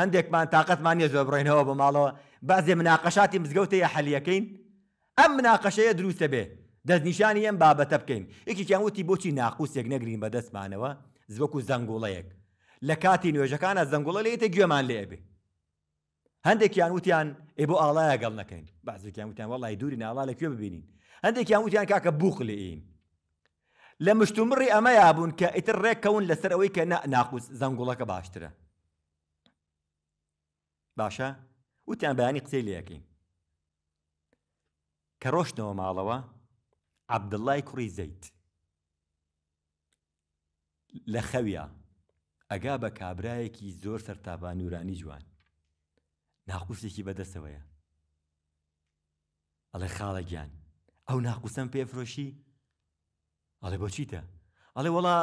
هەندێکمان تااقەتمان نیە زۆر بڕێنەوە بە ماڵەوە بازێ مناقەشاتی مزگەوتەیە حەلیەکەین ئەم مناقەشەیە دروستە بێ دەستنیشانی ئەم بابەتە بکەین یەکییان وتی بۆچی ناقوسێک نەگرین بە دەستمانەوە زبکو زەنگوڵەیەک لە کاتی نوێژەکانە زەنگوڵە لێتە گوێمان لێبێ هەندێکیان وتیان ئێ بۆ ئاڵایە گەڵ نەکەین بازێکیان وتیان وڵی دووری ناڵا لەکوێ ببینین هەندێکیان وتیان کاکە بوخلئین لە مشتومڕی ئەمە یابوون کە ئیتر ڕێککەون لەسەر ئەوەی کە ناقوس زەنگوڵەکە باشترە باشە وتیان بەیانی قسەی لەکەین کە ڕۆشتنەوە ماڵەوە عبدڵای کوڕی زەیت لە خەویە ئەگا بە کابرایەکی زۆر سەرتابان نورانی جوان ناقوسێکی بەدەستەوەیە ئەڵێ خاڵە گیان ئەو ناقوسم پێفرۆشی ئەڵێ بۆچیتە ئەڵێ وڵا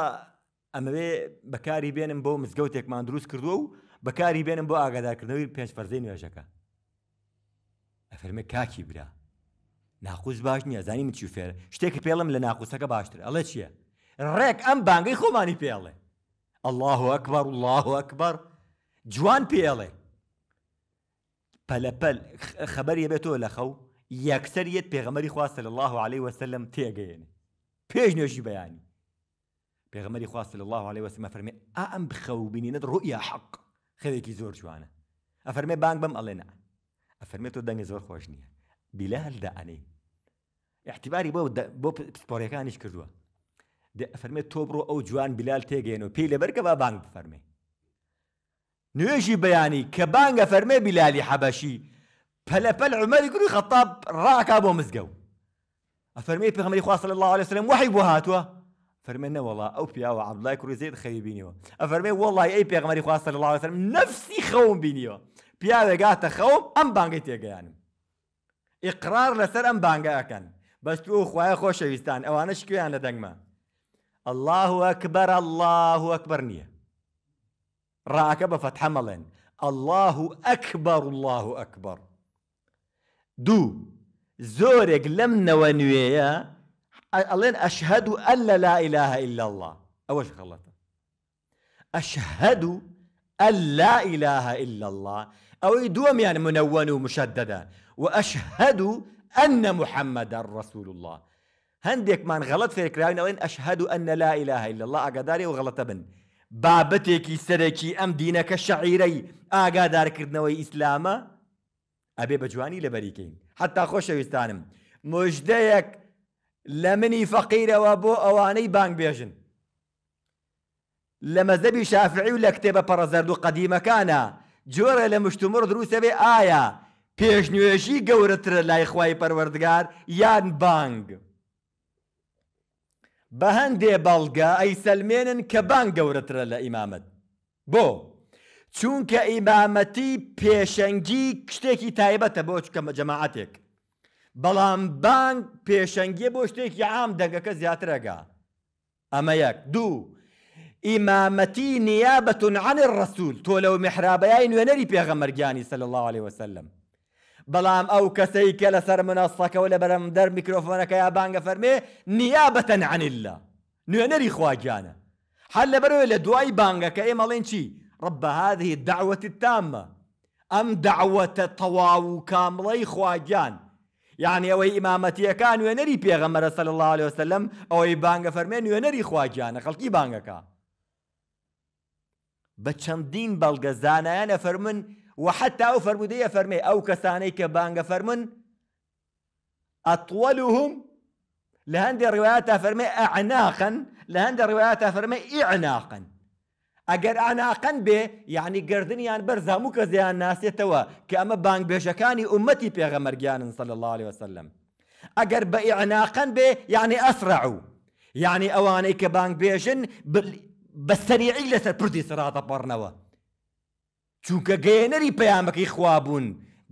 ئەمەوێ بەکاری بێنم بۆ مزگەوتێکمان دروست کردووە و بەکاری بێنم بۆ ئاگادارکردنەوەی پێنج فەرزەی نوێژەکە ئەفەرمە کاکی برا ناقوز باش نییە زانی من چی فێر شتێکی پێڵم لە ناقوسەکە باشتر ئەڵێ چییە ڕێک ئەم بانگەی خۆمانی پێڵێ الله ئەکبەر الله ئەکبەر جوان پێڵێ پەلەپەل خەبەر یەبێتەوە لە خەو یەکسەر یەت پێغەمەری خواستە لە الله عليه وسلم تێگەێنێ پێش نوێژی يعني. بەیانی پێغمەری خواست صلی الله عليه وسمە فەرمێ ئا آه، ئەم بخەوبینینت ڕوئیا حەق خەرێکی زۆر جوانە ئەفەرمێ بانگ نعم. بەم ئەڵێ نە ئەفەرمێت تۆ دەنگی زۆر خۆش نییە بیلال دائەنەی احتیباری بۆ بۆ پسپۆڕەکانیش کردووە ئەفەرمێت تۆ بڕۆ ئەو جوان بلال تێگەێن و پێی لەبەرکە با بانگ بفەرمێ نوێژی بەیانی کە بانگە فەرمێ بلالی حەبەشی پەلەپەل عمەری کوری خەتاب ڕاکا بۆ مزگەوت ئەفەرمی خواص صلى الله عليه وسلم وحي وحی بۆ هاتووە فەرمێن نەوەڵا ئەو الله عبدڵای زيد زێت خەوی أفرمي والله أي ئەی خواص صلى الله عليه وسلم نفسي خوم خوم أم بینیەوە پیاوێگاتە يعني إقرار لسر أم ئقرار لەسەر بس بانگەکەن بەست خوش خوای أو أنا شکویان أنا دەنگمە الله أكبر الله أكبر نییە ڕاکە بە فەتحەمەڵێن الله أكبر الله أكبر دو زورك لم نوانويا ألين أشهد أن لا إله إلا الله أول شيء خلطة أشهد أن لا إله إلا الله أو يدوم يعني منون ومشددا وأشهد أن محمد رسول الله هندك من غلط في الكلام ألين أشهد أن لا إله إلا الله أقداري وغلط ابن بابتك سركي أم دينك الشعيري أقدار كردنوي إسلامه ئەبێ بە جوانی لە بەریکەین حتا خۆشەویستانم مژدەیەک لە منی فەقیرەوە بۆ ئەوانەی بانگ بێژن لە مەزەبی شافعی و لە کتێبە پەڕەزەرد و قەدیمەکانە جۆرە لە مشتمر دروستەبێ ئایا پێشنوێژی گەورەترە لای خی پەروەردگار یان بانگ. بە هەندێ بەڵگە ئەی سەلمێنن کە بانگ گەورەترە لە ئیمامەت بۆ چونکە ئیمامەتی پێشەنگی شتێکی تایبەتە بۆ چکەمە جەماعاتێک بەڵام بانگ پێشەنگی بۆ شتێکی عام دەنگەکە زیاترەگا ئەمە یەک دوو ئیمامەتی نیابەتون عنی ڕسوول تۆ لەو محرابەیای نوێنەری پێغەمەرگیانی سەل الله عليه وسلم بەڵام ئەو کەسەی کە لەسەر منەسەکەەوە لە بەرەم دەر میکرۆفۆنەکە یا بانگە فەرمێ نیابەتەن عنیللا نوێنەری خواگیانە هەر لەبەرەوە لە دوای بانگەکە ئێمەڵێن چی؟ رب هذه الدعوة التامة أم دعوة طواو كاملي خواجان يعني أوي ئەوەی ئیمامەتیەکان ينري پێغەمەرە صلى الله عليه وسلم أوي بانگە فرمين ينري خواجان خلقي بانغا كا چەندین بەڵگەزانایانە فەرمن وحتا ئەو فەرمودەیە فەرمێ ئەو کەسانەی کە بانگە فەرمن ئەتوەلوهم لە هەندێک ڕوایەتە فەرمێ ئەعناقن لە هەندێک ڕوایەتە فەرمێ ئەگەر ئاناقەن بێ یعنی ناس بەرزام و اما بانگ به ئەمە بانگبێژەکانی پیغمبر پێغەمەرگیانن سەل الله عليه وسلم اگر بە اعناقا به یعنی ئەسرع و یعنی ئەوانەی کە بانگبێژن بە سەریعی لەسەر پردی سراتە پڕنەوە چونکە گەێنەری پەیامەکەی خوابوون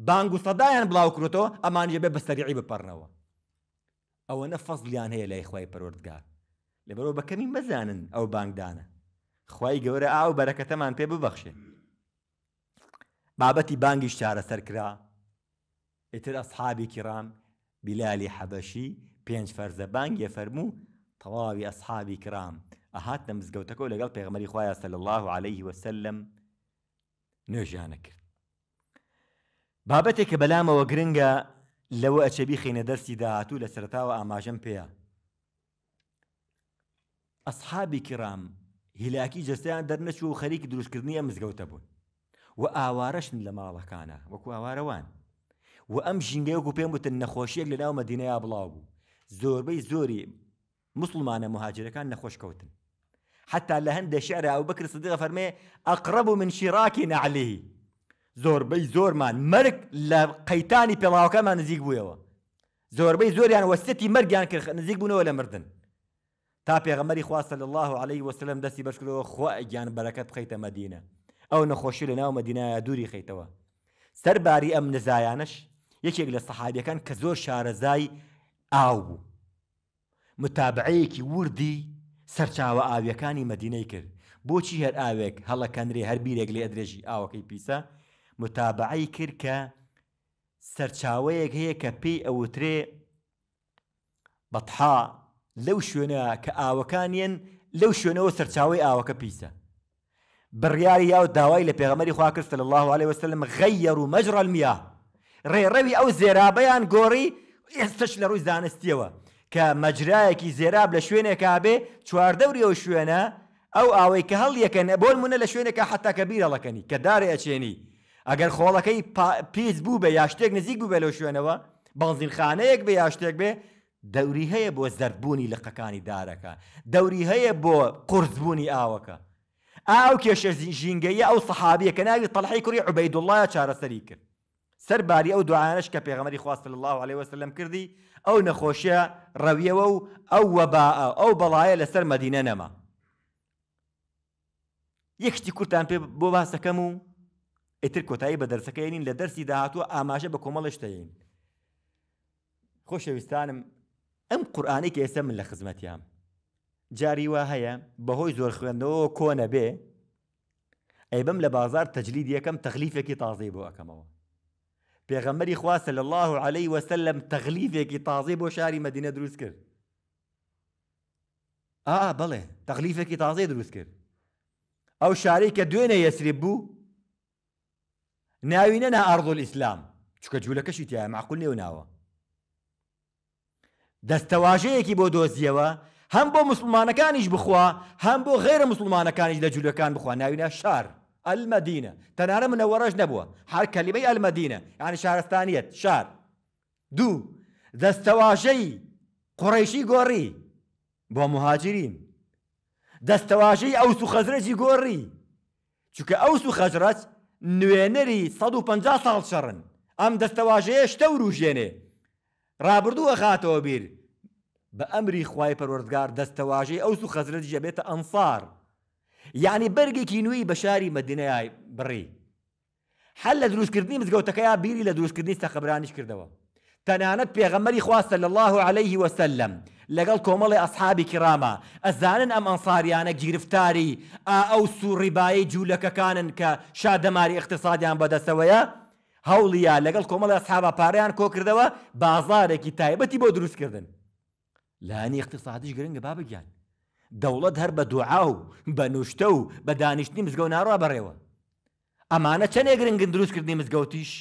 بانگ و بلاو بڵاو اما ئەمان یەبێ بە سەریعی بپەڕنەوە او نفضل فەزلیان هەیە لای خی پروردگار لبرو بە مزانن او بانگ دانه خی گەورە ئاو بەرەکەتەمان پێ ببەخشێ بابەتی بانگیش چارەسەر کرا ئیتر ئەسحابی کرام بیلالی حەبەشی پێنج فەرزە بانگیە فەرموو تەواوی ئەسحابی کرام ئەهات نە مزگەوتەکەەوە لەگەڵ پێغمەری خخوایە سەل الله عليه وسلم نوێژیانە کرد بابەتێک کە بەلامەوە گرنگە لەوە ئەچەبی خینە دەستی داهاتوو لە سەرتاوە ئاماژەم پێەیە ئەسحابی کرام هیلاکی جستیان دەرنەچوو و خەریکی دروستکردنیە مزگەوتە بوون و ئاوارەشن لە ماڵەکانە وەکو ئاوارەوان و ئەم ژینگەی وەکو پێم وتن نەخۆشیەک لەناو مەدینەیە بڵاو بوو زۆربەی زۆری مسلمانە مهاجرەکان نەخۆشکەوتن حتا لە هەندێک شعرە ئەو بکر سدیقە فەرمێ ئەقرب من شیراکی نعلیه زۆربەی زۆرمان مەرگ لە قەیتانی پێماوەکەمان نزیک بوویەوە زۆربەی زۆریان وەستەتی مەرگیان کرد نزیک بوونەوە لە مردن تا پێغەمەری خواستە لە الله عليه وسلم دەستی بەشکرەوە خوا گیان بەرەکەت بخەیتە مەدینە ئەو نەخۆشی لە ناو مەدینایە دووری خیتەوە سەرباری ئەم نزایانش یەکێک لە سەحابیەکان کە زۆر شارەزای ئاو بوو متابعەیەکی وردی سەرچاوە ئاویەکانی مەدینەی کرد بۆچی هەر ئاوێک هەڵەکەندرێ هەر بیرێک لێ ئەدرێژی ئاوەکەی پیسە متابعی کرد کە سەرچاوەیەک هەیە کە پێی ئەوترێ بەتحا لەو شوێنە کە ئاوەکانیان لەو شوێنەوە سەرچاوی ئاوەکە پیسە بڕیاری یا و داوای لە پێغەمەری خواکرد لە الله عليه وسلم غەیەر و مەجرڕەلمیا ڕێڕەوی ئەو زێرابەیان گۆڕی ئێستش لە ڕووی زانستیەوە کە مەجرایەکی زێراب لە شوێنێکا بێ چواردەوری ئەو شوێنە ئەو ئاوەی کە هەڵیەکەن بۆن مونە لە شوێنێکە حتاکە بیرەڵەکەنی کە دارێ ئەچێنی ئەگەر خۆڵەکەی پیس بوو بە یا شتێک نزیک بوو بە لەو شوێنەوە بەنزیلخانەیەک بێ یا شتێک بێ دەوری هەیە بۆ زەربوونی لقەکانی دارەکە دەوری هەیە بۆ قرسبوونی ئاوەکە ئاو کێشە ژینگەیە ئەو سەحابیە کە ناوی تەلحی کوری عبەیدوڵڵە چارەسەری کرد سەرباری ئەو دوعاانش کە پێغەمەری خواست الله عليه وسلم کردی ئەو نەخۆشیە ڕەویەوە و ئەو وەبا ئەو بەڵایە لەسەر مەدینە نەما یەکشتی کورتان پێ بۆ باسەکەم و ئیتر کۆتایی بە دەرسەکەینین لە دەرسی داهاتوە ئاماژە بە کۆمەڵشتەین خۆشەویستانم ئەم قورآانەی کە ئێستا من لە خزمەتیان جاری وا هەیە بەهۆی زۆر خوێندەوە کۆنە بێ ئەی بم لە بازار تەجلید یەکەم تەخلیفێکی تازی بۆ ئەەکەمەوە پێغەمەری خواسە لە الله عليهەی وەسە لەم تەغلیفێکی تازی بۆ شاری مەدینە دروست کرد ئا بڵێ تەغلیفێکی تازی دروست کرد ئەو شارەی کە دوێنە یەسری بوو ناوینە نا ئاردۆ ئیسلام چکە جوولەکەشی تایە معقول نێو ناوە دەستەواژەیەکی بۆ دۆزیەوە هەم بۆ مسلمانەکانیش بخوا هەم بۆ غێرە مسلمانەکانیش لە جوولەکان بخوا ناوینە شار ئەلمەدینە تەنانە منە وەڕەش نەبووە هەر کەلیبەی ئەلمەدینە یانی شارستانیت شار دوو دەستەواژەی قڕیشی گۆڕی بۆ مهاجرین دەستەواژەی ئەو سو خەزرەی گۆڕی چونکە ئەو سو خەزرەت نوێنەری 150 ساڵ شەڕن ئەم دەستەواژەیە شتە وروژێنێ ڕابردووە خاتەوە بیر بە ئەمری خی پەروەردگار دەستەواژەی ئەو سو خەزرت ژەبێتە ئەمفار یعنی بەرگێکی نوێی بە شاری مەدینای بڕی هەل لە دروستکردنی مزگەوتەکەیا بیری لە دروستکردنی تەخەبرانیش کردەوە تەنانەت پێغەمەری خواستە لە الله عليه وسلم لەگەڵ کۆمەڵی ئەسحابی کرامە ئەزانن ئەم ئەنفاریانە گرفتاری ئا ئەو سوڕیبایی جوولەکەکانن کە شادەماری اقتصادیان بەدەستەوەیە؟ هەوڵیا لەگەڵ کۆمەڵی سحابە پاریان کۆکردەوە بازارێکی تایبەتی بۆ دروستکردن لانی اقتصادیش گرنگە با بگیان دەوڵەت هەر بە دوعا و بە نوشتە و بە دانیشتنی مزگەوت ناڕوا بڕێوە ئەمانە چەندێ گرنگن دروستکردنی مزگەوتیش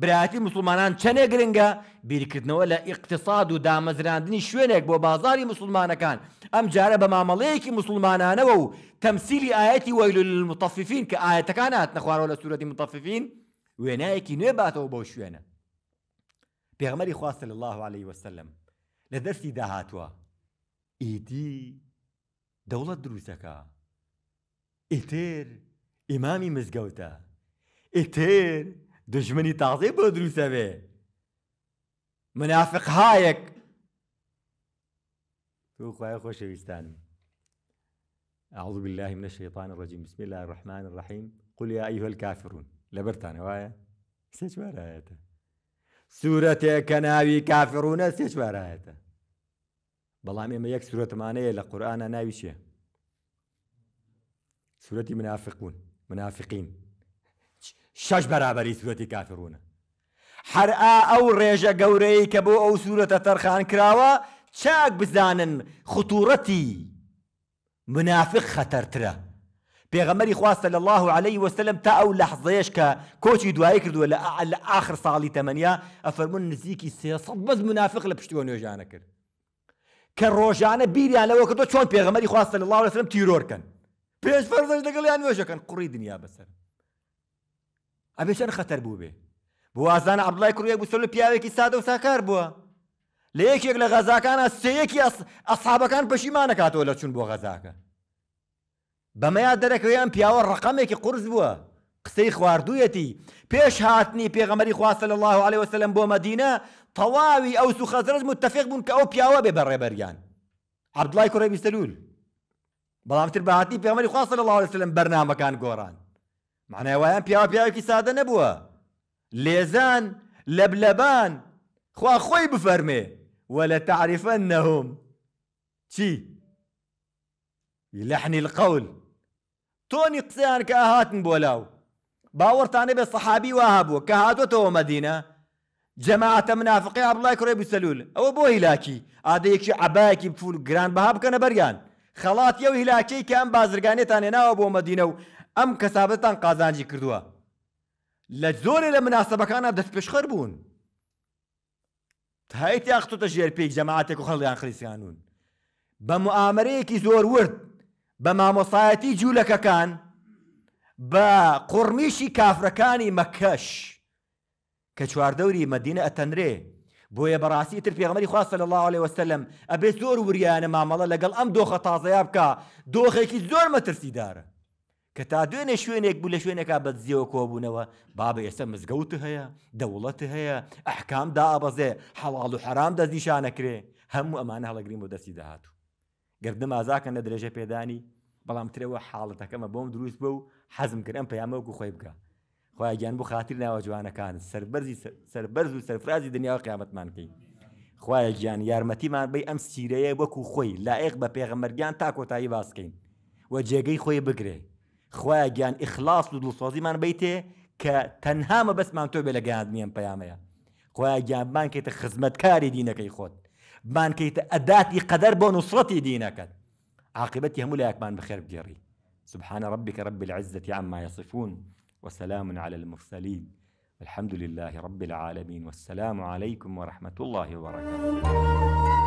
براتی مسلمانان چەندێ گرنگە بیرکردنەوە لە اقتصاد و دامەزراندنی شوێنێک بۆ بازاری مسلمانەکان ئەم جارە بە مامەڵەیەکی مسلمانانەوە و تەمسیلی ئاەتی وەیل المتەففین کە ئاەتەکان هات نەخوارەوە لە سوورەتی متەففین وێنایەکی نوێباتەوە بۆ شوێنە پێغمەری خواستە لە الله عليه وسلم لە دەستی داهاتوە ئیدی دەوڵەت دروستەکە ئیتر ئیمامی مزگەوتە ئیتر دژمنی تازی بۆ دروستە بێ منافق هایەک خوش خۆشەویستانم أعوذ بالله من الشيطان الرجيم بسم الله الرحمن الرحيم قل يا أيها الكافرون لەبەرتانە وایە سێ چوارایەتە سوورەتێککە ناوی کافڕونە سێ چوارایەتە بەڵام ئێمە یەک سوورەتمانەیە لە قورآانە ناوی چیە سوورەتی منافقون منافقین شش بەرابەری سوورەتی کافرونە هەر ئا ئەو ڕێژە گەورەی کە بۆ ئەو سوورەتە تەرخان کراوە چاک بزانن خوتوڕەتی منافق خەتەرترە پێغەمەری خواستە لە الله عليه وسلم تا ئەو لەحزەیەش کە کۆچی دوایی کردووە لە آخر ساڵی تەمەنیا ئەفەرمون نزیکی سێسە بەز منافق لە پشتیوە نوێژانە کرد کە ڕۆژانە بیریان لەوە کردو چۆن پێغەمەری خواستە لە الله وسلم تیرۆرکەن پێش فەرزش دەگەڵیان نوێژەکەن قوڕی دنیا بەسەر ئەبێ چەند خەتەر بوو بێ بۆ وازانە عبدڵای کوڕێک بوسل پیاوێکی سادە و ساکار بووە لە یەکێک لە غەزاکانە سەیەکی ئەسحابەکان پەشیمانەکاتەوە لە چون بۆ غەزاکە بما بەمەیا دەرەکەیان پیاوە ڕقمێکی قرس بووە قسەی خواردويتي بيش هاتني بيغمري خواه صلى الله عليه وسلم بو مدينة طواوي أو سخزرز متفق بون كأو بياو پیاوە بريان عبد الله عبدڵای کوڕی بیستەلول بەڵامتر بە بيغمري خواه صلى الله عليه وسلم بەرنامەکان گۆڕان معنای بياو پیاوە پیاوێکی سادە نەبووە ليزان لبلبان خوا بفرمي ولا تعرفنهم چی لحن القول تۆنی قسەیان کە هاتن بۆ لاو باوەڕتانە بێ سەحابی وهابوو کە هاتوەتەوە مەدینە جەماعتە منافقی عبڵای کوڕێبی سەلول ئەوە بۆ هیلاکی ئادەیەکی عبایەکی پول گران بەها بکەنە بەرگان خەڵاتی ئەو هیلاکەی کە ئەم بازرگانێتان هێناوە بۆ مەدینە و ئەم کەسابەتان قازانجی کردووە لە زۆرێ لە مناسبەکانە دەست پێشخەر بوون تایەتی یاختۆتە ژێر پێی جەماعاتێک و خەڵیان خلیسیانون بە معامەرەیەکی زۆر ورد بە مامۆسایەتی جوولەکەکان بە قڕمیشی کافرەکانی مەکەش کە چواردەوری مەدینە ئەتەنرێ بۆیە بەڕاستی تر پێغمەری خواست لە الله عليه وسلم ئەبێ زۆر وریانە مامەڵە لەگەڵ ئەم دۆخە تازەیا بکە دۆخێکی زۆر مەترسیدارە کە تا دوێنێ شوێنێک بوو لە شوێنێکا بەدزیەوە کۆبوونەوە بابە ئێستا مزگەوت هەیە دەوڵەت هەیە ئەحکام دا ئابەزێ حەڵاڵ و حەرام دەزیشانەکرێ هەموو ئەمانە هەڵەگرین بۆ دەستی داهاتوو گردە مازاکەن لە درێژە پێدانی بەڵام ترەوە حاڵەتەکەمە بۆم دروست بە و حەزم کرد ئەم پەیامەوەکو خۆی بکە خۆی گیان بۆ خاتیر ناوە جوانەکان سربەرز و سەرفرازی دنیاوە قیامەتمانکەی خوایە گیان یارمەتیمان بی ئەم سیرەیە وەکو خۆی لایق بە پێغەمەرگیان تا کۆتایی باسکەین و جێگەی خۆی بگرێ خوایە گیان ئیخلاص و دڵسۆزیمان بیتێ کە تەنهامە بەسمان تۆ بێ لە گەیاندنیەم پەیامەیە خۆیان گیانبان کێتە خزمەتکاری دینەکەی خۆت كيت اداتي قدر بنصرتي دينك عاقبتي هم هەموو لایەکمان بخير بجري سبحان ربك رب العزة عما يصفون وسلام على المرسلين الحمد لله رب العالمين والسلام عليكم ورحمة الله وبركاته